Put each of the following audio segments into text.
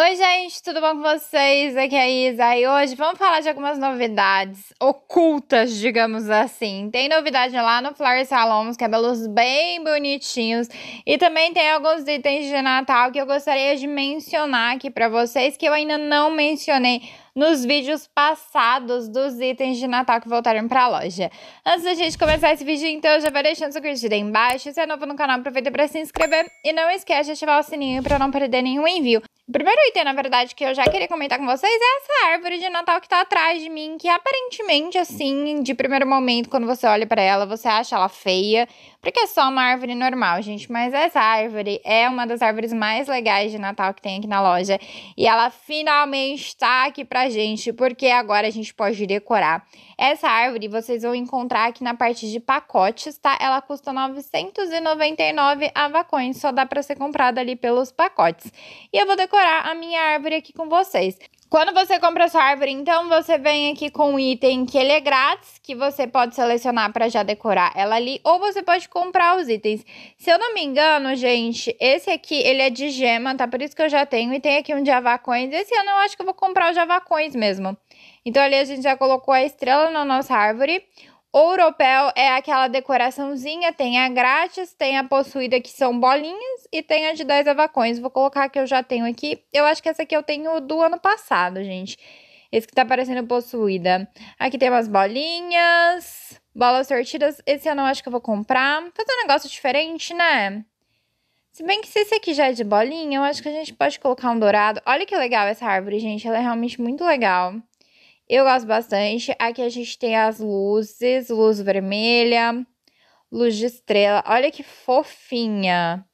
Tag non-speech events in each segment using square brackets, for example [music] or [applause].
Oi, gente, tudo bom com vocês? Aqui é a Isa e hoje vamos falar de algumas novidades ocultas, digamos assim. Tem novidade lá no Flower Salon, uns cabelos bem bonitinhos e também tem alguns itens de Natal que eu gostaria de mencionar aqui para vocês que eu ainda não mencionei nos vídeos passados dos itens de Natal que voltaram pra loja. Antes da gente começar esse vídeo, então, já vai deixando seu curtir aí embaixo. Se é novo no canal, aproveita pra se inscrever e não esquece de ativar o sininho pra não perder nenhum envio. O primeiro item, na verdade, que eu já queria comentar com vocês é essa árvore de Natal que tá atrás de mim, que aparentemente, assim, de primeiro momento, quando você olha para ela, você acha ela feia, porque é só uma árvore normal, gente. Mas essa árvore é uma das árvores mais legais de Natal que tem aqui na loja. E ela finalmente está aqui pra gente, porque agora a gente pode decorar. Essa árvore vocês vão encontrar aqui na parte de pacotes, tá? Ela custa 999 avacões, só dá para ser comprada ali pelos pacotes. E eu vou decorar a minha árvore aqui com vocês. Quando você compra sua árvore, então você vem aqui com um item que ele é grátis, que você pode selecionar para já decorar ela ali, ou você pode comprar os itens. Se eu não me engano, gente, esse aqui ele é de gema, tá? Por isso que eu já tenho e tem aqui um de avacões. Esse ano eu acho que eu vou comprar o de avacões mesmo. Então ali a gente já colocou a estrela na nossa árvore. Ouropel é aquela decoraçãozinha, tem a grátis, tem a possuída que são bolinhas e tem a de 10 avacões. Vou colocar que eu já tenho aqui. Eu acho que essa aqui eu tenho do ano passado, gente. Esse que tá parecendo possuída. Aqui tem umas bolinhas, bolas sortidas. Esse eu não acho que eu vou comprar. Fazer um negócio diferente, né? Se bem que se esse aqui já é de bolinha, eu acho que a gente pode colocar um dourado. Olha que legal essa árvore, gente. Ela é realmente muito legal. Eu gosto bastante. Aqui a gente tem as luzes, luz vermelha, luz de estrela. Olha que fofinha.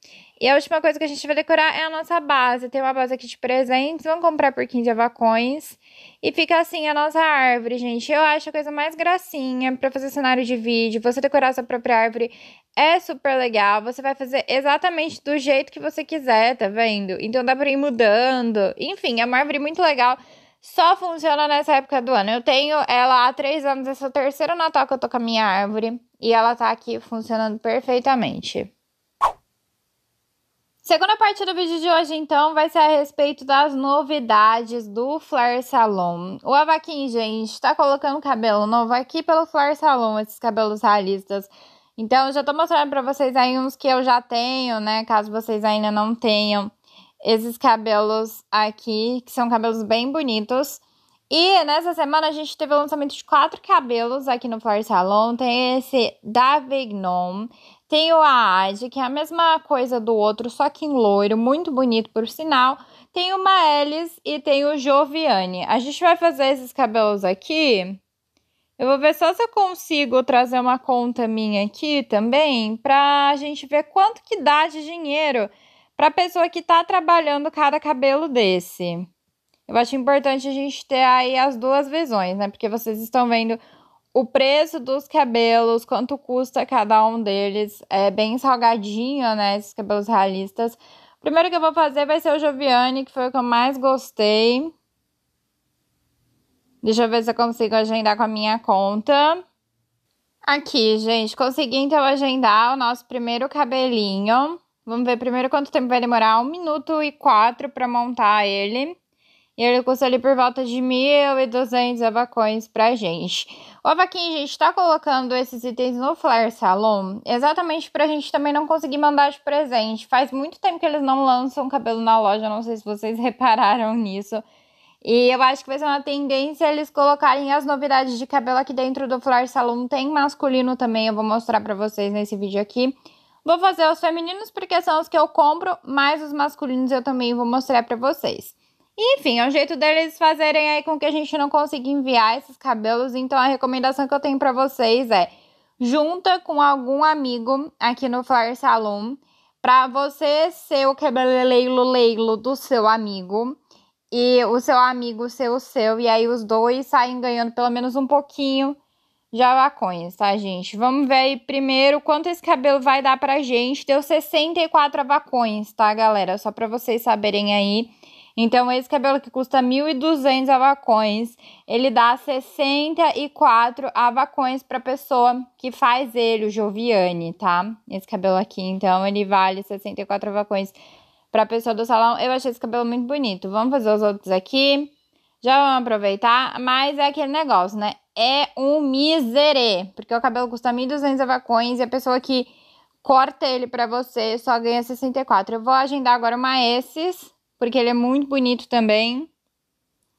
E a última coisa que a gente vai decorar é a nossa base. Tem uma base aqui de presentes, vamos comprar por 15 avacões. E fica assim a nossa árvore, gente. Eu acho a coisa mais gracinha para fazer cenário de vídeo. Você decorar sua própria árvore é super legal. Você vai fazer exatamente do jeito que você quiser, tá vendo? Então dá pra ir mudando. Enfim, é uma árvore muito legal só funciona nessa época do ano. Eu tenho ela há três anos, esse é o terceiro Natal que eu tô com a minha árvore. E ela tá aqui funcionando perfeitamente. Segunda parte do vídeo de hoje, então, vai ser a respeito das novidades do Flare Salon. O Avaquim, gente, tá colocando cabelo novo aqui pelo Flare Salon, esses cabelos realistas. Então, já tô mostrando pra vocês aí uns que eu já tenho, né, caso vocês ainda não tenham esses cabelos aqui, que são cabelos bem bonitos. E nessa semana a gente teve o lançamento de quatro cabelos aqui no Flower Salon. Tem esse da Vignon, tem o ad que é a mesma coisa do outro, só que em loiro, muito bonito por sinal. Tem o Maelis e tem o Joviane. A gente vai fazer esses cabelos aqui. Eu vou ver só se eu consigo trazer uma conta minha aqui também, pra gente ver quanto que dá de dinheiro para a pessoa que está trabalhando cada cabelo desse, eu acho importante a gente ter aí as duas visões, né? Porque vocês estão vendo o preço dos cabelos, quanto custa cada um deles. É bem salgadinho, né? Esses cabelos realistas. O primeiro que eu vou fazer vai ser o Joviane, que foi o que eu mais gostei. Deixa eu ver se eu consigo agendar com a minha conta. Aqui, gente, consegui então agendar o nosso primeiro cabelinho. Vamos ver primeiro quanto tempo vai demorar. Um minuto e quatro para montar ele. E ele custa ali por volta de 1.200 avacões pra gente. O a gente, está colocando esses itens no Flare Salon exatamente pra gente também não conseguir mandar de presente. Faz muito tempo que eles não lançam cabelo na loja, não sei se vocês [laughs] repararam nisso. E eu acho que vai ser uma tendência eles colocarem as novidades de cabelo aqui dentro do Flare Salon. Tem masculino também, eu vou mostrar pra vocês nesse vídeo aqui. Vou fazer os femininos porque são os que eu compro, mas os masculinos eu também vou mostrar para vocês. Enfim, é um jeito deles fazerem aí com que a gente não consiga enviar esses cabelos, então a recomendação que eu tenho para vocês é junta com algum amigo aqui no Flower Salon para você ser o quebraleilo leilo do seu amigo e o seu amigo ser o seu e aí os dois saem ganhando pelo menos um pouquinho javacões, tá, gente? Vamos ver aí primeiro quanto esse cabelo vai dar pra gente. Deu 64 avacões, tá, galera? Só pra vocês saberem aí. Então, esse cabelo que custa 1.200 avacões, ele dá 64 avacões pra pessoa que faz ele, o Joviane, tá? Esse cabelo aqui, então, ele vale 64 avacões pra pessoa do salão. Eu achei esse cabelo muito bonito. Vamos fazer os outros aqui. Já vamos aproveitar, mas é aquele negócio, né? é um miserê, porque o cabelo custa 1.200 avacões e a pessoa que corta ele para você só ganha 64. Eu vou agendar agora uma esses, porque ele é muito bonito também.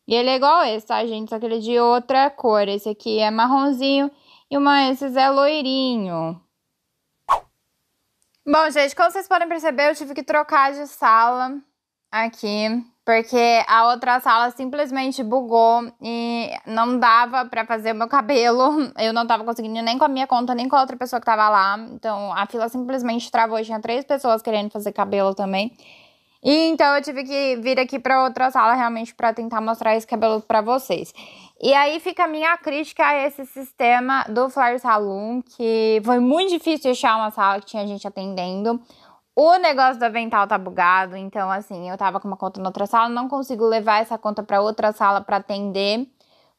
E ele é igual esse, tá, gente? Só que ele é de outra cor. Esse aqui é marronzinho e uma esses é loirinho. Bom, gente, como vocês podem perceber, eu tive que trocar de sala aqui porque a outra sala simplesmente bugou e não dava para fazer o meu cabelo. [laughs] Eu não tava conseguindo nem com a minha conta, nem com a outra pessoa que tava lá. Então a fila simplesmente travou. Tinha três pessoas querendo fazer cabelo também. E então eu tive que vir aqui para outra sala realmente para tentar mostrar esse cabelo para vocês. E aí fica a minha crítica a esse sistema do Flyer Saloon, que foi muito difícil achar uma sala que tinha gente atendendo. O negócio do avental tá bugado, então assim, eu tava com uma conta na outra sala, não consigo levar essa conta para outra sala para atender,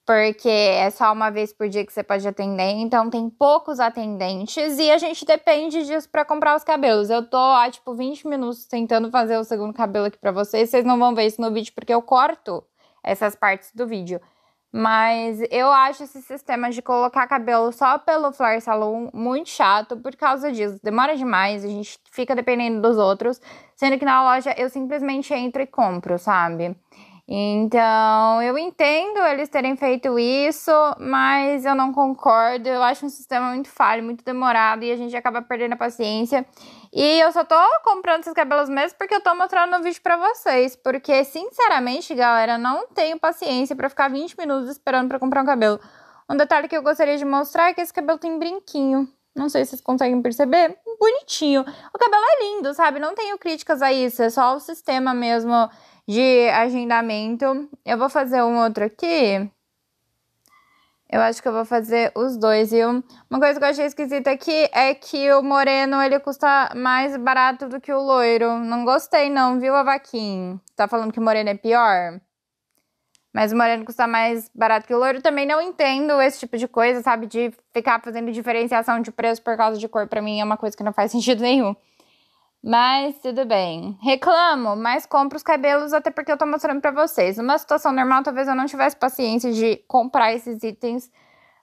porque é só uma vez por dia que você pode atender, então tem poucos atendentes e a gente depende disso para comprar os cabelos. Eu tô há tipo 20 minutos tentando fazer o segundo cabelo aqui para vocês, vocês não vão ver isso no vídeo porque eu corto essas partes do vídeo. Mas eu acho esse sistema de colocar cabelo só pelo Flower Salon muito chato por causa disso. Demora demais, a gente fica dependendo dos outros. Sendo que na loja eu simplesmente entro e compro, sabe? Então, eu entendo eles terem feito isso, mas eu não concordo. Eu acho um sistema muito falho, muito demorado e a gente acaba perdendo a paciência. E eu só tô comprando esses cabelos mesmo porque eu tô mostrando no vídeo pra vocês. Porque, sinceramente, galera, não tenho paciência para ficar 20 minutos esperando para comprar um cabelo. Um detalhe que eu gostaria de mostrar é que esse cabelo tem brinquinho. Não sei se vocês conseguem perceber. Bonitinho. O cabelo é lindo, sabe? Não tenho críticas a isso. É só o sistema mesmo de agendamento. Eu vou fazer um outro aqui. Eu acho que eu vou fazer os dois. E uma coisa que eu achei esquisita aqui é que o moreno ele custa mais barato do que o loiro. Não gostei, não, viu, Avaquim? Tá falando que o moreno é pior? Mas o moreno custa mais barato que o loiro. Também não entendo esse tipo de coisa, sabe? De ficar fazendo diferenciação de preço por causa de cor. Pra mim é uma coisa que não faz [laughs] sentido nenhum. Mas tudo bem. Reclamo, mas compro os cabelos até porque eu tô mostrando para vocês. uma situação normal, talvez eu não tivesse paciência de comprar esses itens.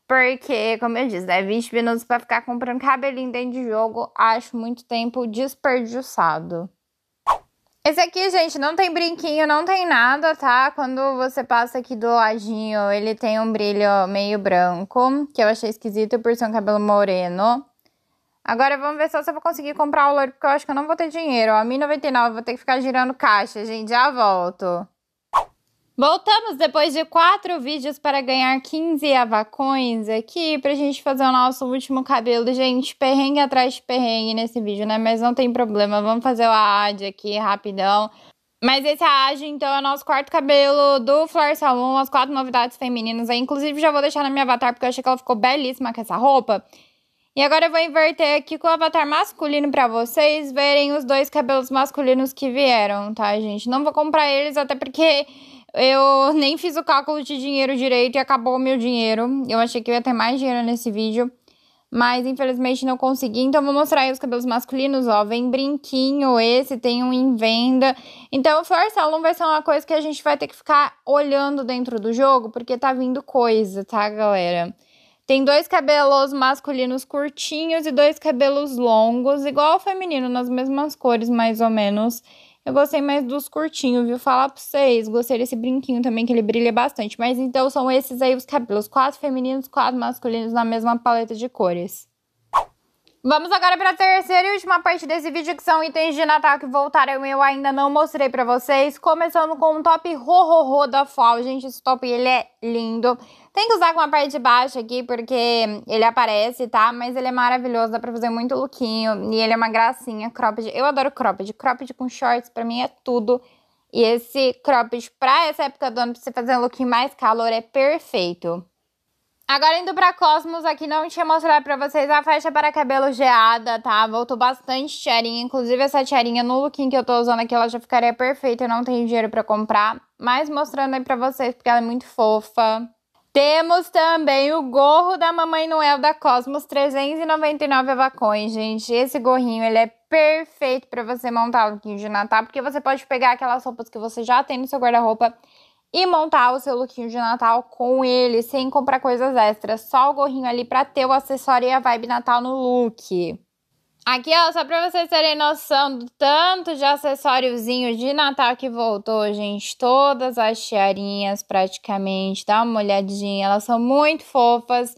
Porque, como eu disse, né? 20 minutos para ficar comprando cabelinho dentro de jogo, acho muito tempo desperdiçado. Esse aqui, gente, não tem brinquinho, não tem nada, tá? Quando você passa aqui do ladinho, ele tem um brilho meio branco, que eu achei esquisito por ser um cabelo moreno. Agora vamos ver só se eu vou conseguir comprar o louro, porque eu acho que eu não vou ter dinheiro. Ó, 1.099, vou ter que ficar girando caixa, gente. Já volto. Voltamos depois de quatro vídeos para ganhar 15 avacões aqui pra gente fazer o nosso último cabelo. Gente, perrengue atrás de perrengue nesse vídeo, né? Mas não tem problema, vamos fazer o AAD aqui rapidão. Mas esse AAD, então, é o nosso quarto cabelo do Flor Salmon, as quatro novidades femininas Inclusive, já vou deixar na minha avatar porque eu achei que ela ficou belíssima com essa roupa. E agora eu vou inverter aqui com o avatar masculino para vocês verem os dois cabelos masculinos que vieram, tá, gente? Não vou comprar eles até porque eu [laughs] nem fiz o cálculo de dinheiro direito e acabou o meu dinheiro. Eu achei que eu ia ter mais dinheiro nesse vídeo, mas infelizmente não consegui. Então vou mostrar aí os cabelos masculinos, ó. Vem brinquinho, esse tem um em venda. Então Flor Salon vai ser uma coisa que a gente vai ter que ficar olhando dentro do jogo, porque tá vindo coisa, tá, galera? Tem dois cabelos masculinos curtinhos e dois cabelos longos, igual ao feminino, nas mesmas cores, mais ou menos. Eu gostei mais dos curtinhos, viu? Falar pra vocês. Gostei desse brinquinho também, que ele brilha bastante. Mas então são esses aí os cabelos: quatro femininos, quatro masculinos na mesma paleta de cores. Vamos agora para a terceira e última parte desse vídeo, que são itens de Natal que voltaram e eu ainda não mostrei para vocês. Começando com um top ro-ro-ro da Fall. Gente, esse top ele é lindo. Tem que usar com a parte de baixo aqui, porque ele aparece, tá? Mas ele é maravilhoso, dá para fazer muito lookinho. E ele é uma gracinha, cropped. Eu adoro cropped. Cropped com shorts, para mim é tudo. E esse cropped para essa época do ano, para você fazer um lookinho mais calor, é perfeito. Agora indo para Cosmos, aqui não tinha mostrado para vocês a faixa para cabelo geada, tá? Voltou bastante tiarinha, inclusive essa tiarinha no lookinho que eu tô usando aqui, ela já ficaria perfeita, eu não tenho dinheiro para comprar, mas mostrando aí para vocês porque ela é muito fofa. Temos também o gorro da Mamãe Noel da Cosmos, 399 avacões, gente. Esse gorrinho, ele é perfeito para você montar o lookinho de Natal, porque você pode pegar aquelas roupas que você já tem no seu guarda-roupa e montar o seu lookinho de Natal com ele, sem comprar coisas extras, só o gorrinho ali para ter o acessório e a vibe Natal no look. Aqui, ó, só pra vocês terem noção do tanto de acessóriozinho de Natal que voltou, gente. Todas as tiarinhas, praticamente. Dá uma olhadinha, elas são muito fofas,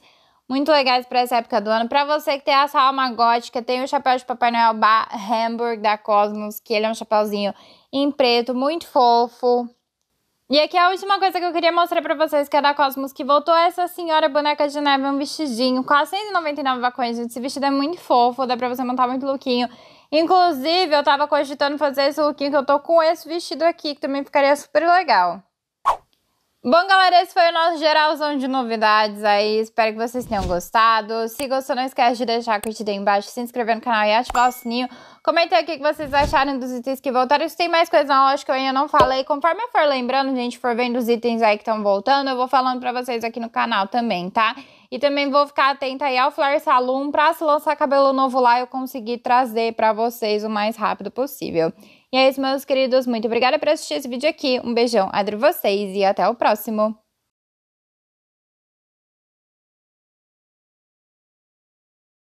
muito legais para essa época do ano. Pra você que tem essa alma gótica, tem o chapéu de Papai Noel Bar Hamburg da Cosmos, que ele é um chapéuzinho em preto, muito fofo. E aqui é a última coisa que eu queria mostrar para vocês, que é da Cosmos, que voltou essa senhora boneca de neve, um vestidinho, quase 199 vacões, gente, esse vestido é muito fofo, dá pra você montar muito lookinho. Inclusive, eu tava cogitando fazer esse lookinho que eu tô com esse vestido aqui, que também ficaria super legal. Bom, galera, esse foi o nosso geralzão de novidades aí. Espero que vocês tenham gostado. Se gostou, não esquece de deixar a curtida aí embaixo, se inscrever no canal e ativar o sininho. Comentem aqui o que vocês acharam dos itens que voltaram. Se tem mais coisa na loja que eu ainda não falei, conforme eu for lembrando, gente, for vendo os itens aí que estão voltando, eu vou falando pra vocês aqui no canal também, tá? E também vou ficar atenta aí ao Flower Saloon pra se lançar cabelo novo lá eu conseguir trazer pra vocês o mais rápido possível. E é isso, meus queridos. Muito obrigada por assistir esse vídeo aqui. Um beijão entre vocês e até o próximo.